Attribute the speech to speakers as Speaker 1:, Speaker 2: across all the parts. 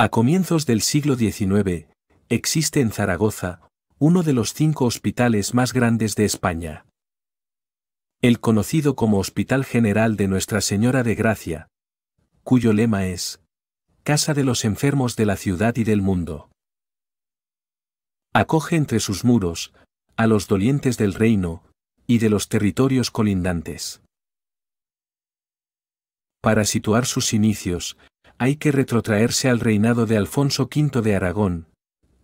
Speaker 1: A comienzos del siglo XIX, existe en Zaragoza, uno de los cinco hospitales más grandes de España. El conocido como Hospital General de Nuestra Señora de Gracia, cuyo lema es, Casa de los Enfermos de la Ciudad y del Mundo. Acoge entre sus muros, a los dolientes del reino, y de los territorios colindantes. Para situar sus inicios, hay que retrotraerse al reinado de Alfonso V de Aragón,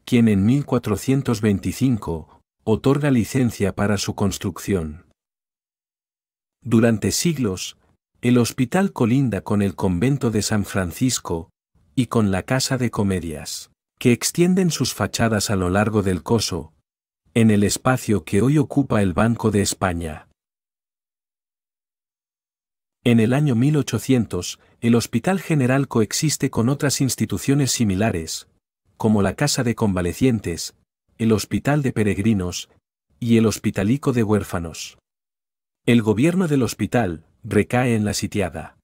Speaker 1: quien en 1425 otorga licencia para su construcción. Durante siglos, el hospital colinda con el convento de San Francisco y con la Casa de Comedias, que extienden sus fachadas a lo largo del coso, en el espacio que hoy ocupa el Banco de España. En el año 1800, el Hospital General coexiste con otras instituciones similares, como la Casa de Convalecientes, el Hospital de Peregrinos y el Hospitalico de Huérfanos. El gobierno del hospital recae en la sitiada.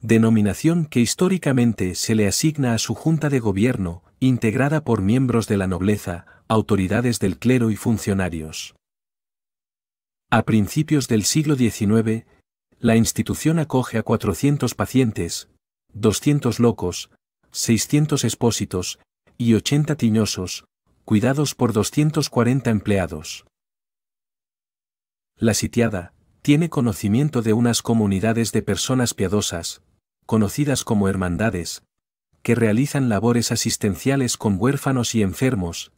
Speaker 1: Denominación que históricamente se le asigna a su junta de gobierno, integrada por miembros de la nobleza, autoridades del clero y funcionarios. A principios del siglo XIX, la institución acoge a 400 pacientes, 200 locos, 600 expósitos y 80 tiñosos, cuidados por 240 empleados. La sitiada tiene conocimiento de unas comunidades de personas piadosas, conocidas como hermandades, que realizan labores asistenciales con huérfanos y enfermos,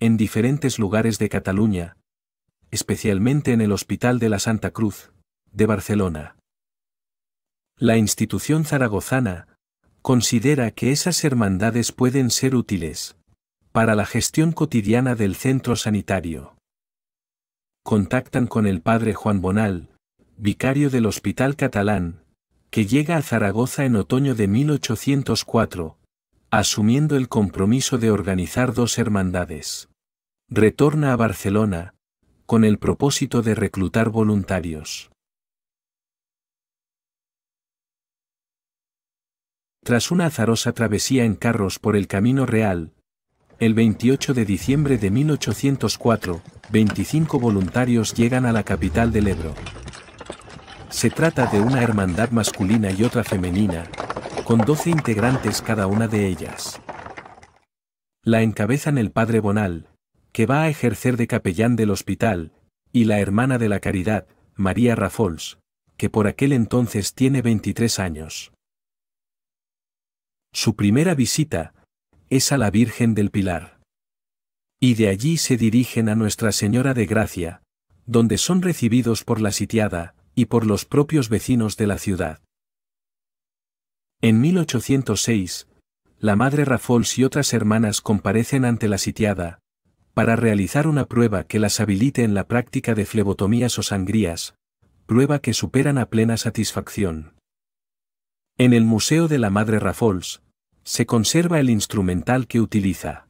Speaker 1: en diferentes lugares de Cataluña, especialmente en el Hospital de la Santa Cruz, de Barcelona. La institución zaragozana considera que esas hermandades pueden ser útiles para la gestión cotidiana del centro sanitario. Contactan con el padre Juan Bonal, vicario del Hospital Catalán, que llega a Zaragoza en otoño de 1804, asumiendo el compromiso de organizar dos hermandades. Retorna a Barcelona, con el propósito de reclutar voluntarios. tras una azarosa travesía en carros por el Camino Real, el 28 de diciembre de 1804, 25 voluntarios llegan a la capital del Ebro. Se trata de una hermandad masculina y otra femenina, con 12 integrantes cada una de ellas. La encabezan el padre Bonal, que va a ejercer de capellán del hospital, y la hermana de la caridad, María Rafols, que por aquel entonces tiene 23 años. Su primera visita es a la Virgen del Pilar. Y de allí se dirigen a Nuestra Señora de Gracia, donde son recibidos por la sitiada y por los propios vecinos de la ciudad. En 1806, la madre Rafols y otras hermanas comparecen ante la sitiada, para realizar una prueba que las habilite en la práctica de flebotomías o sangrías, prueba que superan a plena satisfacción. En el Museo de la Madre Rafols, se conserva el instrumental que utiliza.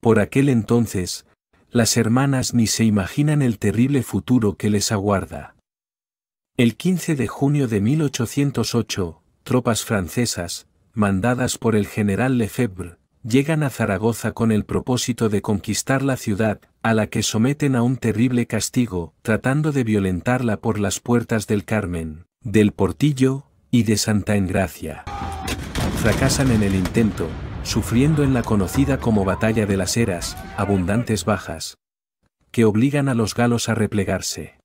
Speaker 1: Por aquel entonces, las hermanas ni se imaginan el terrible futuro que les aguarda. El 15 de junio de 1808, tropas francesas, mandadas por el general Lefebvre, llegan a Zaragoza con el propósito de conquistar la ciudad, a la que someten a un terrible castigo, tratando de violentarla por las puertas del Carmen, del Portillo, y de Santa Engracia. Fracasan en el intento, sufriendo en la conocida como Batalla de las eras abundantes bajas, que obligan a los galos a replegarse.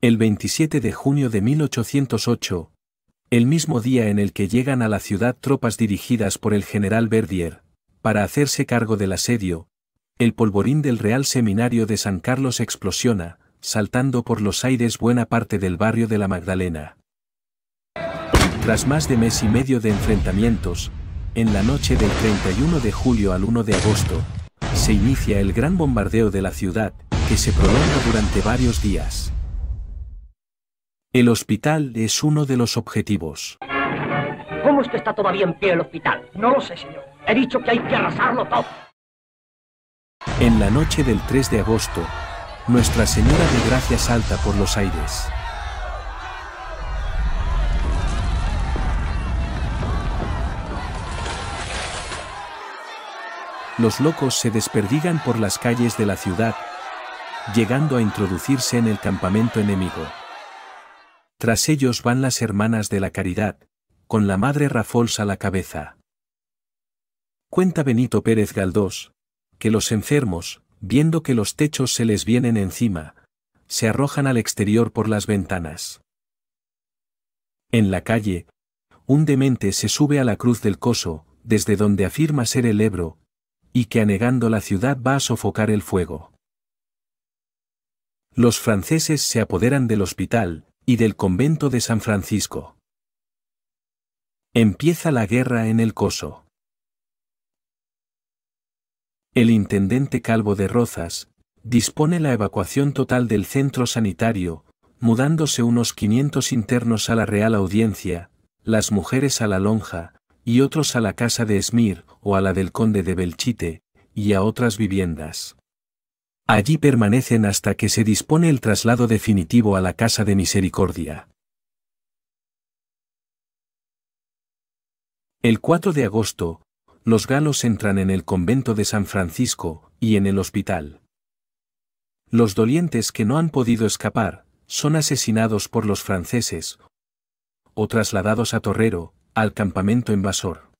Speaker 1: El 27 de junio de 1808, el mismo día en el que llegan a la ciudad tropas dirigidas por el general Verdier, para hacerse cargo del asedio, el polvorín del Real Seminario de San Carlos explosiona, saltando por los aires buena parte del barrio de la Magdalena. Tras más de mes y medio de enfrentamientos, en la noche del 31 de julio al 1 de agosto, se inicia el gran bombardeo de la ciudad, que se prolonga durante varios días. El hospital es uno de los objetivos. ¿Cómo está todavía en pie el hospital? No lo sé, señor. He dicho que hay que arrasarlo todo. En la noche del 3 de agosto, nuestra Señora de Gracia salta por los aires. Los locos se desperdigan por las calles de la ciudad, llegando a introducirse en el campamento enemigo. Tras ellos van las hermanas de la caridad, con la madre Rafols a la cabeza. Cuenta Benito Pérez Galdós, que los enfermos, viendo que los techos se les vienen encima, se arrojan al exterior por las ventanas. En la calle, un demente se sube a la cruz del coso, desde donde afirma ser el Ebro, y que anegando la ciudad va a sofocar el fuego. Los franceses se apoderan del hospital y del convento de San Francisco. Empieza la guerra en el coso. El intendente Calvo de Rozas dispone la evacuación total del centro sanitario, mudándose unos 500 internos a la Real Audiencia, las mujeres a la lonja, y otros a la casa de Esmir o a la del conde de Belchite, y a otras viviendas. Allí permanecen hasta que se dispone el traslado definitivo a la casa de misericordia. El 4 de agosto, los galos entran en el convento de San Francisco y en el hospital. Los dolientes que no han podido escapar son asesinados por los franceses o trasladados a Torrero, al campamento invasor.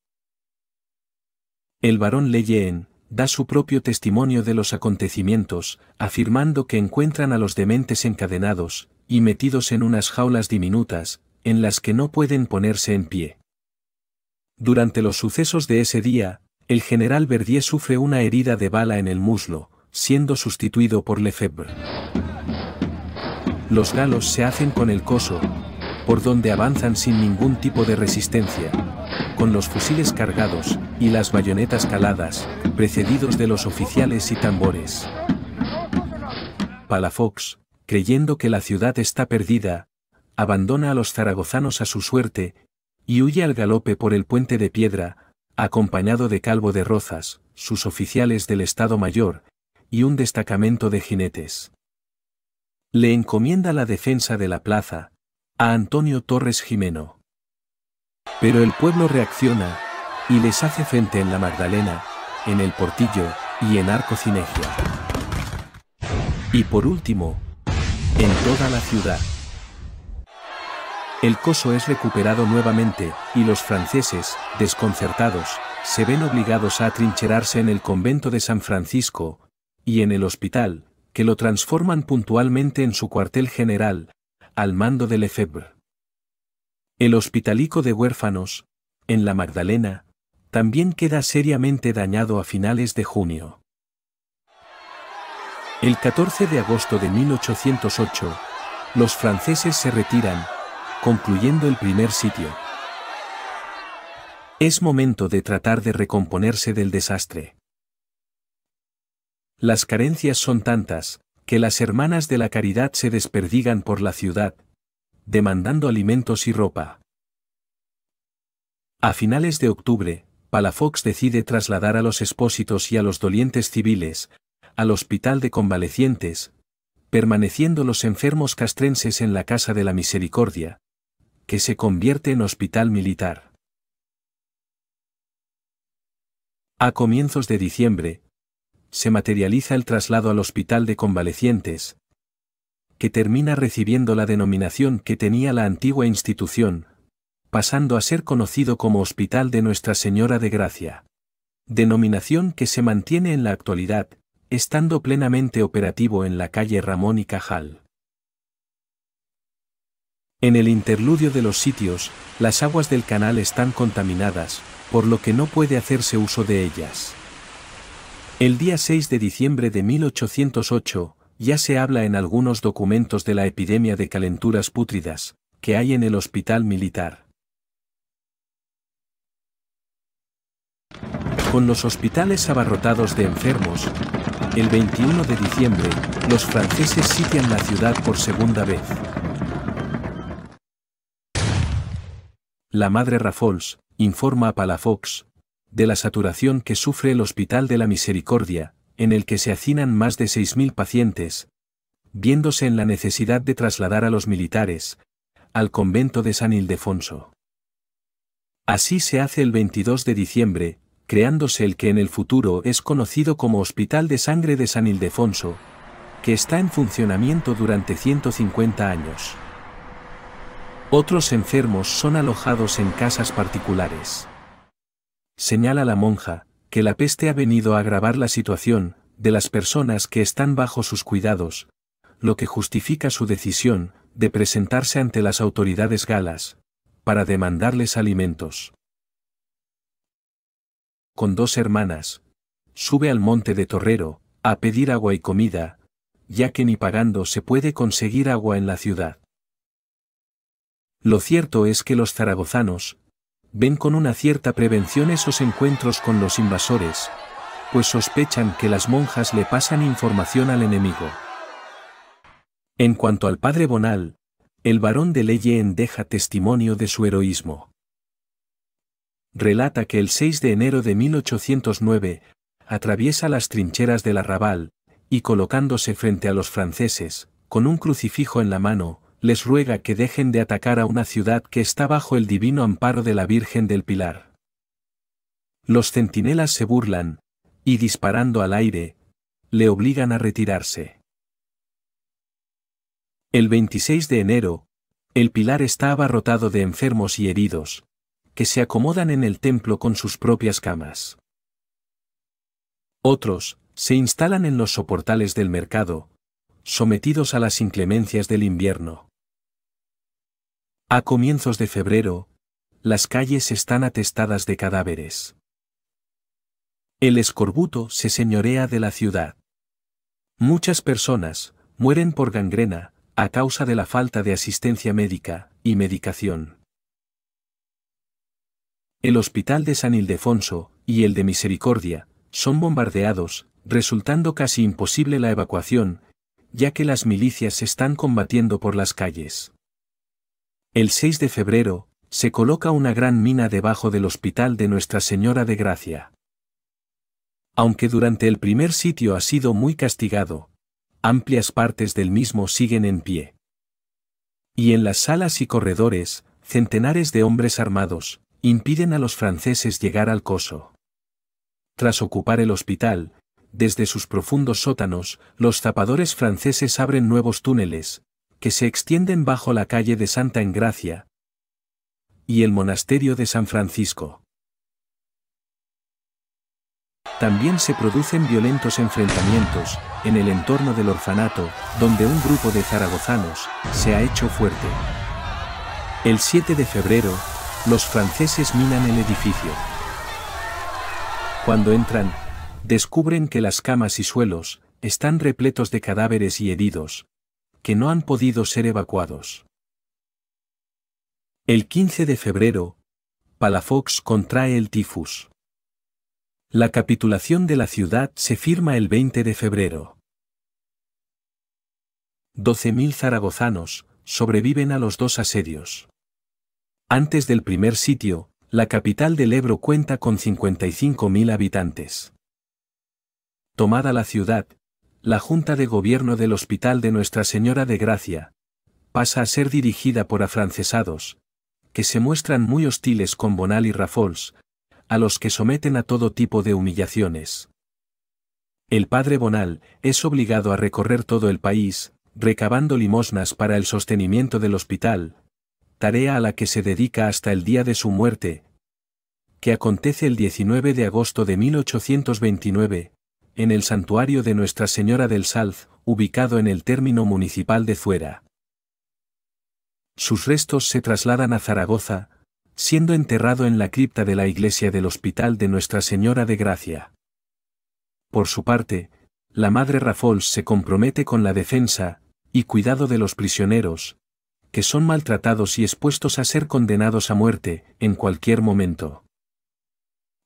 Speaker 1: El barón Leyen da su propio testimonio de los acontecimientos, afirmando que encuentran a los dementes encadenados y metidos en unas jaulas diminutas, en las que no pueden ponerse en pie. Durante los sucesos de ese día, el general Verdier sufre una herida de bala en el muslo, siendo sustituido por Lefebvre. Los galos se hacen con el coso, por donde avanzan sin ningún tipo de resistencia, con los fusiles cargados y las bayonetas caladas, precedidos de los oficiales y tambores. Palafox, creyendo que la ciudad está perdida, abandona a los zaragozanos a su suerte y huye al galope por el puente de piedra, acompañado de Calvo de Rozas, sus oficiales del Estado Mayor, y un destacamento de jinetes. Le encomienda la defensa de la plaza, a Antonio Torres Jimeno. Pero el pueblo reacciona, y les hace frente en la Magdalena, en el Portillo, y en Arco Cinegia. Y por último, en toda la ciudad. El coso es recuperado nuevamente, y los franceses, desconcertados, se ven obligados a atrincherarse en el convento de San Francisco, y en el hospital, que lo transforman puntualmente en su cuartel general, al mando de Lefebvre. El hospitalico de huérfanos, en la Magdalena, también queda seriamente dañado a finales de junio. El 14 de agosto de 1808, los franceses se retiran, concluyendo el primer sitio. Es momento de tratar de recomponerse del desastre. Las carencias son tantas, que las hermanas de la caridad se desperdigan por la ciudad, demandando alimentos y ropa. A finales de octubre, Palafox decide trasladar a los expósitos y a los dolientes civiles, al hospital de convalecientes, permaneciendo los enfermos castrenses en la Casa de la Misericordia, que se convierte en hospital militar. A comienzos de diciembre, se materializa el traslado al Hospital de Convalecientes, que termina recibiendo la denominación que tenía la antigua institución, pasando a ser conocido como Hospital de Nuestra Señora de Gracia. Denominación que se mantiene en la actualidad, estando plenamente operativo en la calle Ramón y Cajal. En el interludio de los sitios, las aguas del canal están contaminadas, por lo que no puede hacerse uso de ellas. El día 6 de diciembre de 1808, ya se habla en algunos documentos de la epidemia de calenturas pútridas, que hay en el hospital militar. Con los hospitales abarrotados de enfermos, el 21 de diciembre, los franceses sitian la ciudad por segunda vez. La madre Rafols informa a Palafox de la saturación que sufre el Hospital de la Misericordia, en el que se hacinan más de 6.000 pacientes, viéndose en la necesidad de trasladar a los militares al convento de San Ildefonso. Así se hace el 22 de diciembre, creándose el que en el futuro es conocido como Hospital de Sangre de San Ildefonso, que está en funcionamiento durante 150 años. Otros enfermos son alojados en casas particulares. Señala la monja, que la peste ha venido a agravar la situación de las personas que están bajo sus cuidados, lo que justifica su decisión de presentarse ante las autoridades galas, para demandarles alimentos. Con dos hermanas, sube al monte de Torrero, a pedir agua y comida, ya que ni pagando se puede conseguir agua en la ciudad. Lo cierto es que los zaragozanos ven con una cierta prevención esos encuentros con los invasores, pues sospechan que las monjas le pasan información al enemigo. En cuanto al padre Bonal, el varón de Leyen deja testimonio de su heroísmo. Relata que el 6 de enero de 1809, atraviesa las trincheras del arrabal, y colocándose frente a los franceses, con un crucifijo en la mano, les ruega que dejen de atacar a una ciudad que está bajo el divino amparo de la Virgen del Pilar. Los centinelas se burlan, y disparando al aire, le obligan a retirarse. El 26 de enero, el pilar está abarrotado de enfermos y heridos, que se acomodan en el templo con sus propias camas. Otros, se instalan en los soportales del mercado, sometidos a las inclemencias del invierno. A comienzos de febrero, las calles están atestadas de cadáveres. El escorbuto se señorea de la ciudad. Muchas personas mueren por gangrena, a causa de la falta de asistencia médica y medicación. El hospital de San Ildefonso y el de Misericordia son bombardeados, resultando casi imposible la evacuación, ya que las milicias están combatiendo por las calles. El 6 de febrero, se coloca una gran mina debajo del hospital de Nuestra Señora de Gracia. Aunque durante el primer sitio ha sido muy castigado, amplias partes del mismo siguen en pie. Y en las salas y corredores, centenares de hombres armados, impiden a los franceses llegar al coso. Tras ocupar el hospital, desde sus profundos sótanos, los zapadores franceses abren nuevos túneles, que se extienden bajo la calle de Santa Engracia y el monasterio de San Francisco. También se producen violentos enfrentamientos en el entorno del orfanato, donde un grupo de zaragozanos se ha hecho fuerte. El 7 de febrero, los franceses minan el edificio. Cuando entran, descubren que las camas y suelos están repletos de cadáveres y heridos, que no han podido ser evacuados. El 15 de febrero, Palafox contrae el tifus. La capitulación de la ciudad se firma el 20 de febrero. 12.000 zaragozanos sobreviven a los dos asedios. Antes del primer sitio, la capital del Ebro cuenta con 55.000 habitantes. Tomada la ciudad, la Junta de Gobierno del Hospital de Nuestra Señora de Gracia pasa a ser dirigida por afrancesados, que se muestran muy hostiles con Bonal y Rafols, a los que someten a todo tipo de humillaciones. El padre Bonal es obligado a recorrer todo el país, recabando limosnas para el sostenimiento del hospital, tarea a la que se dedica hasta el día de su muerte, que acontece el 19 de agosto de 1829, en el santuario de Nuestra Señora del Salz, ubicado en el término municipal de Zuera. Sus restos se trasladan a Zaragoza, siendo enterrado en la cripta de la iglesia del Hospital de Nuestra Señora de Gracia. Por su parte, la madre Rafols se compromete con la defensa y cuidado de los prisioneros, que son maltratados y expuestos a ser condenados a muerte en cualquier momento.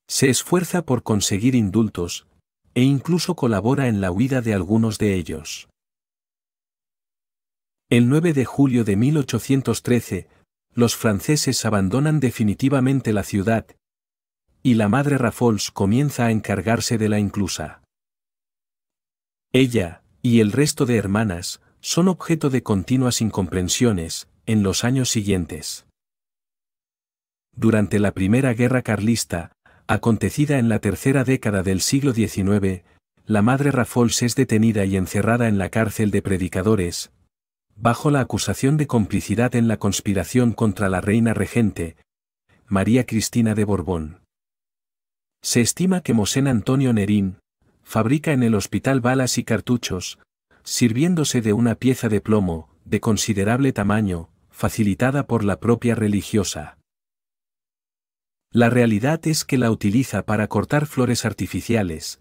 Speaker 1: Se esfuerza por conseguir indultos, e incluso colabora en la huida de algunos de ellos. El 9 de julio de 1813, los franceses abandonan definitivamente la ciudad, y la madre Rafols comienza a encargarse de la inclusa. Ella, y el resto de hermanas, son objeto de continuas incomprensiones, en los años siguientes. Durante la Primera Guerra Carlista, acontecida en la tercera década del siglo XIX, la madre Rafols es detenida y encerrada en la cárcel de predicadores, bajo la acusación de complicidad en la conspiración contra la reina regente, María Cristina de Borbón. Se estima que Mosén Antonio Nerín, fabrica en el hospital balas y cartuchos, sirviéndose de una pieza de plomo, de considerable tamaño, facilitada por la propia religiosa. La realidad es que la utiliza para cortar flores artificiales,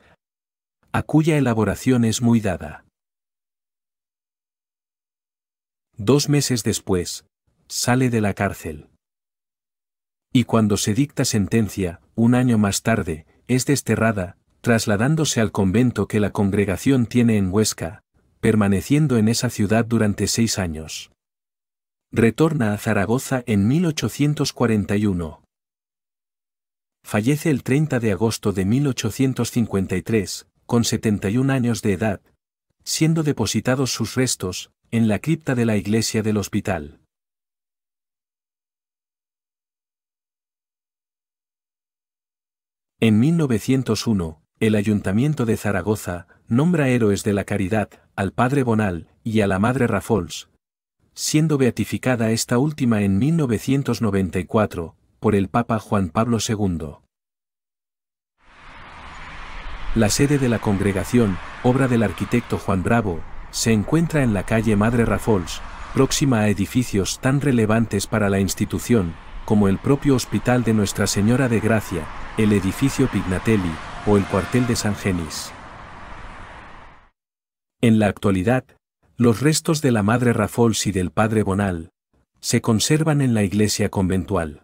Speaker 1: a cuya elaboración es muy dada. Dos meses después, sale de la cárcel. Y cuando se dicta sentencia, un año más tarde, es desterrada, trasladándose al convento que la congregación tiene en Huesca, permaneciendo en esa ciudad durante seis años. Retorna a Zaragoza en 1841 Fallece el 30 de agosto de 1853, con 71 años de edad, siendo depositados sus restos, en la cripta de la iglesia del hospital. En 1901, el Ayuntamiento de Zaragoza nombra héroes de la caridad al padre Bonal y a la madre Rafols, siendo beatificada esta última en 1994, por el Papa Juan Pablo II. La sede de la congregación, obra del arquitecto Juan Bravo, se encuentra en la calle Madre Rafols, próxima a edificios tan relevantes para la institución, como el propio Hospital de Nuestra Señora de Gracia, el edificio Pignatelli, o el cuartel de San Genis. En la actualidad, los restos de la Madre Rafols y del Padre Bonal se conservan en la iglesia conventual.